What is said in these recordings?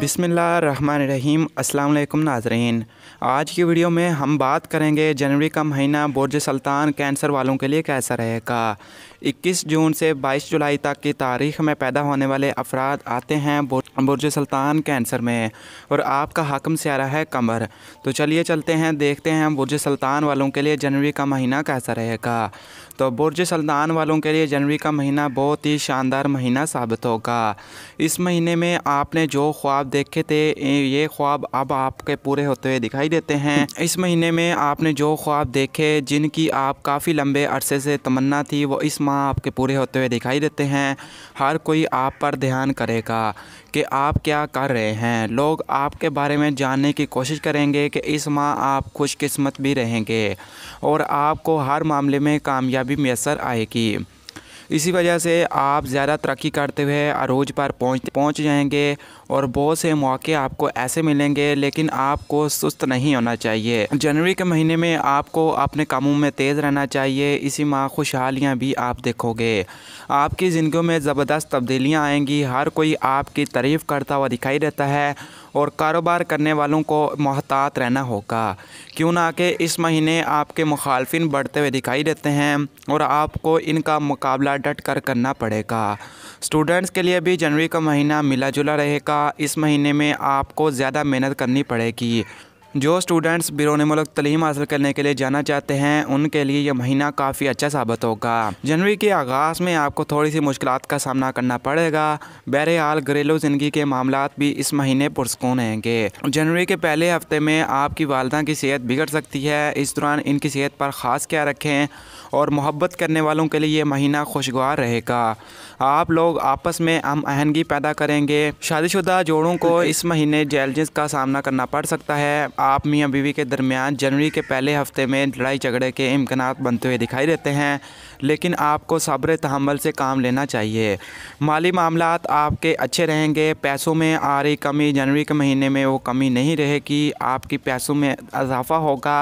बिसमीम् अल्लाम नाजरीन आज की वीडियो में हम बात करेंगे जनवरी का महीना बुरज सल्तान कैंसर वालों के लिए कैसा रहेगा 21 जून से 22 जुलाई तक की तारीख में पैदा होने वाले अफराद आते हैं बुरज सुल्तान कैंसर में और आपका हकम स्यारा है कमर तो चलिए चलते हैं देखते हैं बुरज सुल्तान वालों के लिए जनवरी का महीना कैसा रहेगा तो बुरज सुल्तान वालों के लिए जनवरी का महीना बहुत ही शानदार महीना साबित होगा इस महीने में आपने जो ख्वाब देखे थे ये ख्वाब अब आपके पूरे होते हुए दिखाई देते हैं इस महीने में आपने जो ख्वाब देखे जिनकी आप काफ़ी लंबे अरसे से तमन्ना थी वो इस आत्मा आपके पूरे होते हुए दिखाई देते हैं हर कोई आप पर ध्यान करेगा कि आप क्या कर रहे हैं लोग आपके बारे में जानने की कोशिश करेंगे कि इस माह आप खुशकिस्मत भी रहेंगे और आपको हर मामले में कामयाबी मैसर आएगी इसी वजह से आप ज़्यादा तरक्की करते हुए अरूज पर पहुँच पहुँच जाएंगे और बहुत से मौके आपको ऐसे मिलेंगे लेकिन आपको सुस्त नहीं होना चाहिए जनवरी के महीने में आपको अपने कामों में तेज़ रहना चाहिए इसी माह खुशहालियाँ भी आप देखोगे आपकी ज़िंदगी में ज़बरदस्त तब्दीलियाँ आएंगी हर कोई आपकी तारीफ़ करता हुआ दिखाई देता है और कारोबार करने वालों को महतात रहना होगा क्यों ना कि इस महीने आपके मुखालफिन बढ़ते हुए दिखाई देते हैं और आपको इनका मुकाबला डट कर करना पड़ेगा स्टूडेंट्स के लिए भी जनवरी का महीना मिला जुला रहेगा इस महीने में आपको ज़्यादा मेहनत करनी पड़ेगी जो स्टूडेंट्स बिरोने मुल्क तलीम हासिल करने के लिए जाना चाहते हैं उनके लिए यह महीना काफ़ी अच्छा साबित होगा जनवरी के आगाज़ में आपको थोड़ी सी मुश्किल का सामना करना पड़ेगा बहरहाल घरेलू ज़िंदगी के मामला भी इस महीने पुरस्कून रहेंगे जनवरी के पहले हफ्ते में आपकी वालदा की सेहत बिगड़ सकती है इस दौरान इनकी सेहत पर ख़ास क्या रखें और मोहब्बत करने वालों के लिए ये महीना खुशगवार रहेगा आप लोग आपस में अम आहनगी पैदा करेंगे शादीशुदा जोड़ों को इस महीने जैलजिस का सामना करना पड़ सकता है आप मियाँ बीवी के दरमियान जनवरी के पहले हफ्ते में लड़ाई झगड़े के इम्कान बनते हुए दिखाई देते हैं लेकिन आपको सब्र तहमल से काम लेना चाहिए माली मामला आपके अच्छे रहेंगे पैसों में आ रही कमी जनवरी के महीने में वो कमी नहीं रहेगी आपकी पैसों में इजाफा होगा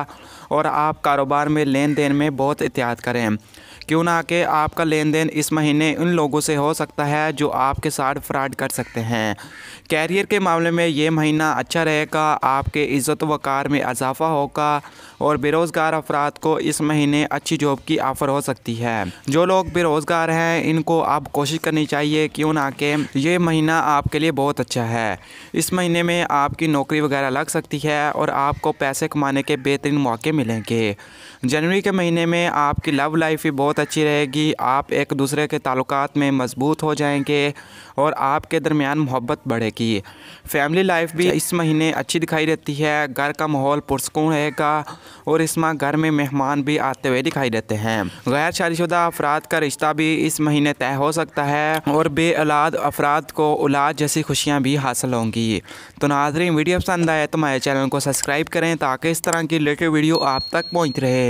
और आप कारोबार में लेन देन में बहुत एहतियात करें क्यों ना कि आपका लेन देन इस महीने उन लोगों से हो सकता है जो आपके साथ फ्रॉड कर सकते हैं कैरियर के मामले में ये महीना अच्छा रहेगा आपके इज़्ज़त वकार में इजाफा होगा और बेरोज़गार अफराद को इस महीने अच्छी जॉब की ऑफ़र हो सकती है जो लोग बेरोज़गार हैं इनको आप कोशिश करनी चाहिए क्यों ना कि ये महीना आपके लिए बहुत अच्छा है इस महीने में आपकी नौकरी वगैरह लग सकती है और आपको पैसे कमाने के बेहतरीन मौके मिलेंगे जनवरी के महीने में आपकी लव लाइफ भी बहुत बहुत अच्छी रहेगी आप एक दूसरे के ताल्लुकात में मजबूत हो जाएंगे और आपके दरमियान मोहब्बत बढ़ेगी फैमिली लाइफ भी इस महीने अच्छी दिखाई देती है घर का माहौल पुरसकून रहेगा और इस माह घर में मेहमान भी आते हुए दिखाई देते हैं गैर शादीशुदा अफराद का रिश्ता भी इस महीने तय हो सकता है और बे औलाद अफराद को औलाद जैसी खुशियाँ भी हासिल होंगी तो नाजरीन वीडियो पसंद आए तो हमारे चैनल को सब्सक्राइब करें ताकि इस तरह की लेटेस्ट वीडियो आप तक पहुँच रहे